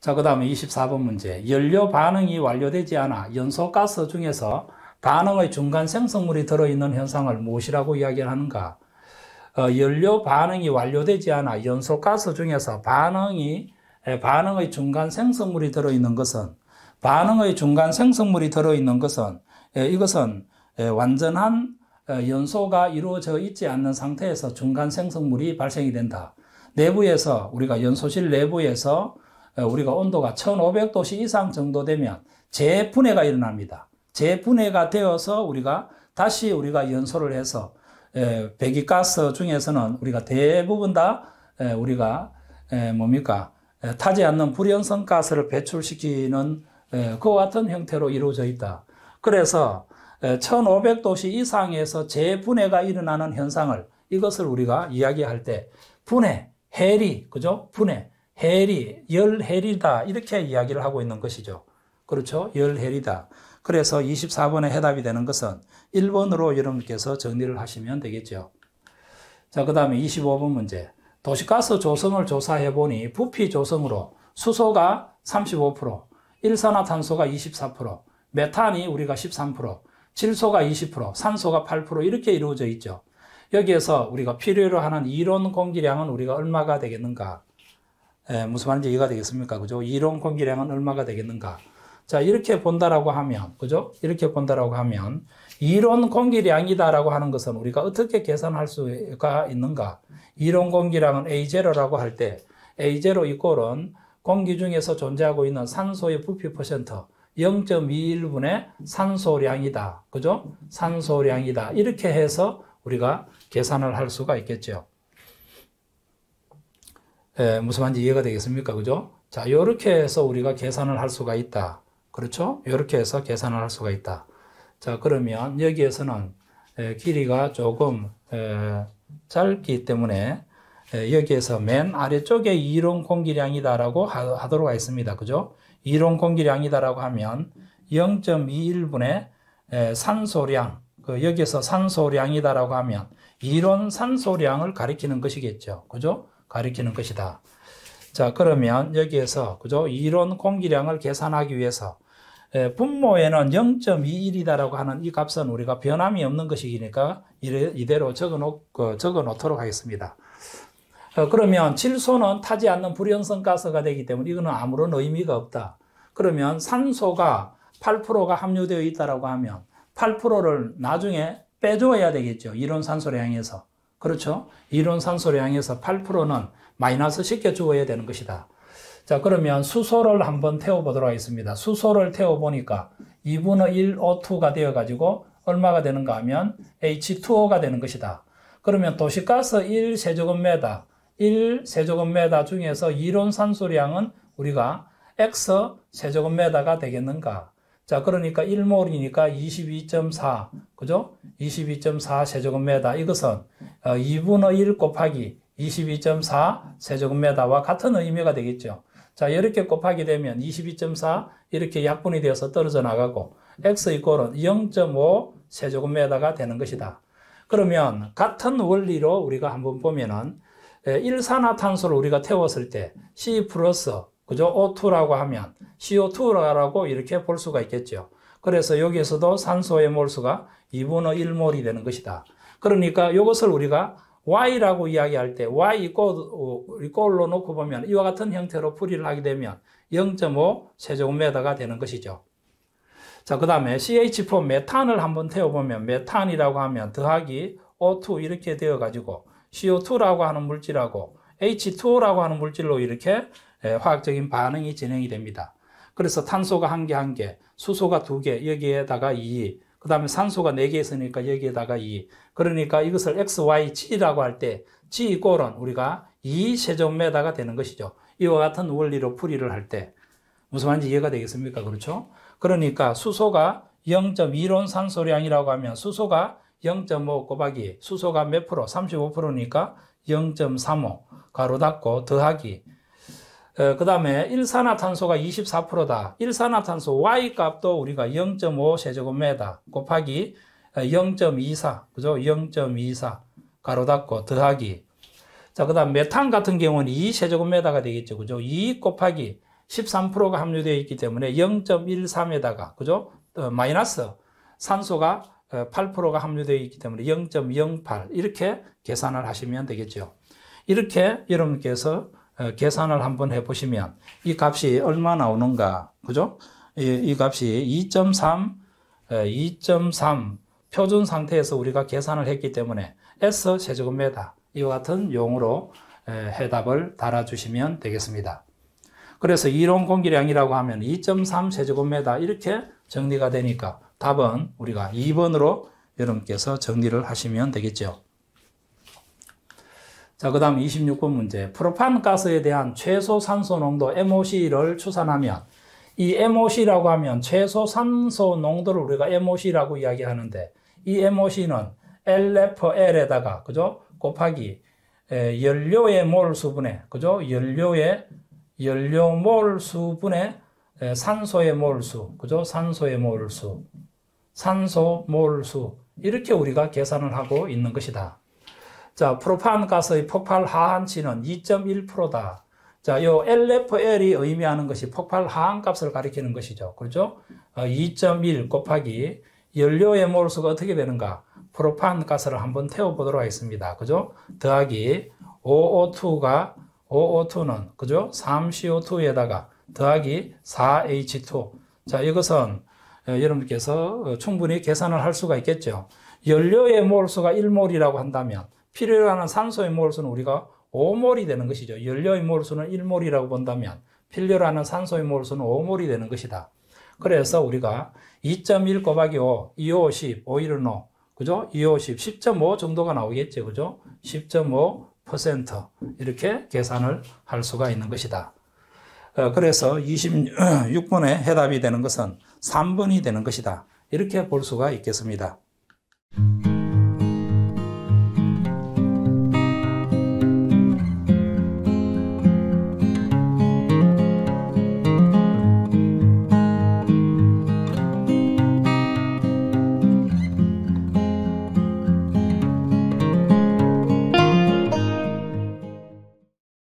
자, 그 다음에 24번 문제. 연료 반응이 완료되지 않아 연소가스 중에서 반응의 중간 생성물이 들어있는 현상을 무엇이라고 이야기하는가? 어, 연료 반응이 완료되지 않아 연소가스 중에서 반응이, 반응의 중간 생성물이 들어있는 것은, 반응의 중간 생성물이 들어있는 것은, 이것은 완전한 연소가 이루어져 있지 않는 상태에서 중간 생성물이 발생이 된다. 내부에서, 우리가 연소실 내부에서 어, 우리가 온도가 1500도씨 이상 정도 되면 재분해가 일어납니다. 재분해가 되어서 우리가 다시 우리가 연소를 해서 배기가스 중에서는 우리가 대부분 다 우리가 뭡니까 타지 않는 불연성 가스를 배출시키는 그 같은 형태로 이루어져 있다. 그래서 1500도씨 이상에서 재분해가 일어나는 현상을 이것을 우리가 이야기할 때 분해, 해리, 그죠? 분해, 해리, 열해리다. 이렇게 이야기를 하고 있는 것이죠. 그렇죠? 열해리다. 그래서 24번에 해답이 되는 것은 1번으로 여러분께서 정리를 하시면 되겠죠. 자, 그 다음에 25번 문제. 도시가스 조성을 조사해 보니 부피 조성으로 수소가 35%, 일산화탄소가 24%, 메탄이 우리가 13%, 질소가 20%, 산소가 8% 이렇게 이루어져 있죠. 여기에서 우리가 필요로 하는 이론 공기량은 우리가 얼마가 되겠는가? 에, 무슨 말인지 이해가 되겠습니까? 그죠? 이론 공기량은 얼마가 되겠는가? 자, 이렇게 본다라고 하면, 그죠? 이렇게 본다라고 하면, 이론 공기량이다라고 하는 것은 우리가 어떻게 계산할 수가 있는가? 이론 공기량은 A0라고 할 때, A0 이꼴은 공기 중에서 존재하고 있는 산소의 부피 퍼센트, 0.21분의 산소량이다. 그죠? 산소량이다. 이렇게 해서 우리가 계산을 할 수가 있겠죠. 예, 무슨 말인지 이해가 되겠습니까? 그죠? 자, 이렇게 해서 우리가 계산을 할 수가 있다. 그렇죠? 이렇게 해서 계산을 할 수가 있다. 자, 그러면 여기에서는 예, 길이가 조금 예, 짧기 때문에 예, 여기에서 맨 아래쪽에 이론 공기량이다라고 하, 도록 하겠습니다. 그죠? 이론 공기량이다라고 하면 0.21분의 예, 산소량, 그 여기에서 산소량이다라고 하면 이론 산소량을 가리키는 것이겠죠. 그죠? 가리키는 것이다. 자, 그러면 여기에서, 그죠? 이론 공기량을 계산하기 위해서, 분모에는 0.21이다라고 하는 이 값은 우리가 변함이 없는 것이니까 이대로 적어놓, 어, 적어놓도록 하겠습니다. 어, 그러면 질소는 타지 않는 불연성 가스가 되기 때문에 이거는 아무런 의미가 없다. 그러면 산소가 8%가 함유되어 있다라고 하면 8%를 나중에 빼줘야 되겠죠. 이론 산소량에서. 그렇죠? 이론 산소량에서 8%는 마이너스 시켜주어야 되는 것이다. 자, 그러면 수소를 한번 태워보도록 하겠습니다. 수소를 태워보니까 2분의 1 O2가 되어가지고 얼마가 되는가 하면 H2O가 되는 것이다. 그러면 도시가스 1세조곱메다1세조곱메다 중에서 이론 산소량은 우리가 X 세조곱메다가 되겠는가? 자, 그러니까 1몰이니까 22.4, 그죠? 22.4 세제곱미터. 이것은 2분의 어, 1 곱하기 22.4 세제곱미터와 같은 의미가 되겠죠. 자, 이렇게 곱하게 되면 22.4 이렇게 약분이 되어서 떨어져 나가고, x 이꼴은 0.5 세제곱미터가 되는 것이다. 그러면 같은 원리로 우리가 한번 보면은, 일산화탄소를 우리가 태웠을 때 C 플러스 그죠? O2라고 하면 CO2라고 이렇게 볼 수가 있겠죠. 그래서 여기에서도 산소의 몰수가 2분의 1몰이 되는 것이다. 그러니까 이것을 우리가 Y라고 이야기할 때 Y 이꼴, 어, 로 놓고 보면 이와 같은 형태로 풀이를 하게 되면 0.5 세제곱미터가 되는 것이죠. 자, 그 다음에 CH4 메탄을 한번 태워보면 메탄이라고 하면 더하기 O2 이렇게 되어가지고 CO2라고 하는 물질하고 H2O라고 하는 물질로 이렇게 예, 화학적인 반응이 진행이 됩니다. 그래서 탄소가 한 개, 한 개, 수소가 두 개, 여기에다가 2, e, 그 다음에 산소가 4개 있으니까 여기에다가 2. E. 그러니까 이것을 x, y, g라고 할 때 g 이꼴은 우리가 2 e 세제곱미터가 되는 것이죠. 이와 같은 원리로 풀이를 할 때 무슨 말인지 이해가 되겠습니까? 그렇죠? 그러니까 수소가 0.1원 산소량이라고 하면 수소가 0.5 곱하기 수소가 몇 프로? 35%니까 0.35. 가로 닫고 더하기 어, 그 다음에 일산화탄소가 24%다. 일산화탄소 Y 값도 우리가 0.5 세제곱미터 곱하기 0.24 어, 그죠? 0.24 가로 닫고 더하기 자, 그 다음 메탄 같은 경우는 2 세제곱미터가 되겠죠. 그죠? 2 곱하기 13%가 함유되어 있기 때문에 0.13에다가 그죠? 어, 마이너스 산소가 8%가 어, 함유되어 있기 때문에 0.08 이렇게 계산을 하시면 되겠죠. 이렇게 여러분께서 어, 계산을 한번 해보시면 이 값이 얼마 나오는가, 그죠? 이, 이 값이 2.3, 2.3 어, 표준 상태에서 우리가 계산을 했기 때문에 S 세제곱메다 이와 같은 용으로 해답을 달아주시면 되겠습니다. 그래서 이론 공기량이라고 하면 2.3세제곱메다 이렇게 정리가 되니까 답은 우리가 2번으로 여러분께서 정리를 하시면 되겠죠. 자, 그 다음 26번 문제. 프로판 가스에 대한 최소 산소 농도 MOC를 추산하면 이 MOC라고 하면 최소 산소 농도를 우리가 MOC라고 이야기하는데 이 MOC는 LFL에다가 그죠? 곱하기 에, 연료의 몰 수분에 그죠? 연료의 연료 몰 수분에 에, 산소의 몰수 그죠? 산소의 몰수 산소 몰수 이렇게 우리가 계산을 하고 있는 것이다. 자, 프로판 가스의 폭발 하한치는 2.1%다. 자, 요 LFL이 의미하는 것이 폭발 하한 값을 가리키는 것이죠. 그죠? 렇 어, 2.1 곱하기 연료의 몰수가 어떻게 되는가? 프로판 가스를 한번 태워보도록 하겠습니다. 그죠? 더하기 OO2가, OO2는, 그죠? 3CO2에다가 더하기 4H2. 자, 이것은 어, 여러분께서 어, 충분히 계산을 할 수가 있겠죠. 연료의 몰수가 1몰이라고 한다면 필요로 하는 산소의 몰수는 우리가 5몰이 되는 것이죠. 연료의 몰수는 1몰이라고 본다면 필요로 하는 산소의 몰수는 5몰이 되는 것이다. 그래서 우리가 2.1 곱하기 5, 2, 5, 0 5, 1은 5, 그죠? 2, 5, 0 10.5 정도가 나오겠죠. 그죠? 10.5% 이렇게 계산을 할 수가 있는 것이다. 어, 그래서 26번에 해답이 되는 것은 3번이 되는 것이다. 이렇게 볼 수가 있겠습니다.